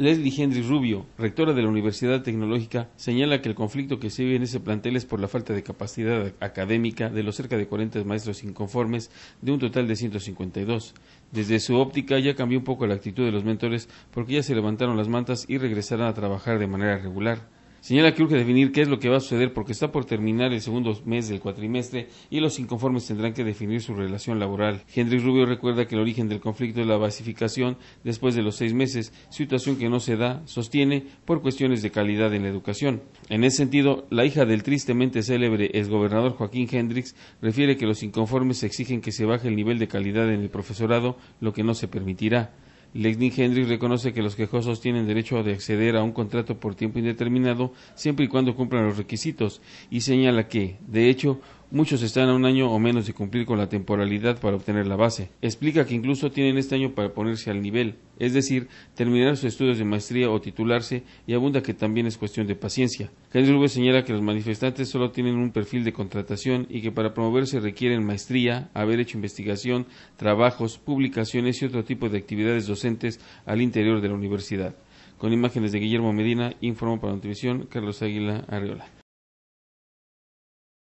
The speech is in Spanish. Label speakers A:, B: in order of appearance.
A: Leslie Hendry Rubio, rectora de la Universidad Tecnológica, señala que el conflicto que se vive en ese plantel es por la falta de capacidad académica de los cerca de 40 maestros inconformes de un total de 152. Desde su óptica ya cambió un poco la actitud de los mentores porque ya se levantaron las mantas y regresaron a trabajar de manera regular. Señala que urge definir qué es lo que va a suceder porque está por terminar el segundo mes del cuatrimestre y los inconformes tendrán que definir su relación laboral. Hendrix Rubio recuerda que el origen del conflicto es la basificación después de los seis meses, situación que no se da, sostiene, por cuestiones de calidad en la educación. En ese sentido, la hija del tristemente célebre exgobernador Joaquín Hendrix refiere que los inconformes exigen que se baje el nivel de calidad en el profesorado, lo que no se permitirá. Leslie Hendrix reconoce que los quejosos tienen derecho de acceder a un contrato por tiempo indeterminado siempre y cuando cumplan los requisitos y señala que, de hecho, Muchos están a un año o menos de cumplir con la temporalidad para obtener la base. Explica que incluso tienen este año para ponerse al nivel, es decir, terminar sus estudios de maestría o titularse, y abunda que también es cuestión de paciencia. Cádiz Rubio señala que los manifestantes solo tienen un perfil de contratación y que para promoverse requieren maestría, haber hecho investigación, trabajos, publicaciones y otro tipo de actividades docentes al interior de la universidad. Con imágenes de Guillermo Medina, informó para la Notivisión Carlos Águila Arriola.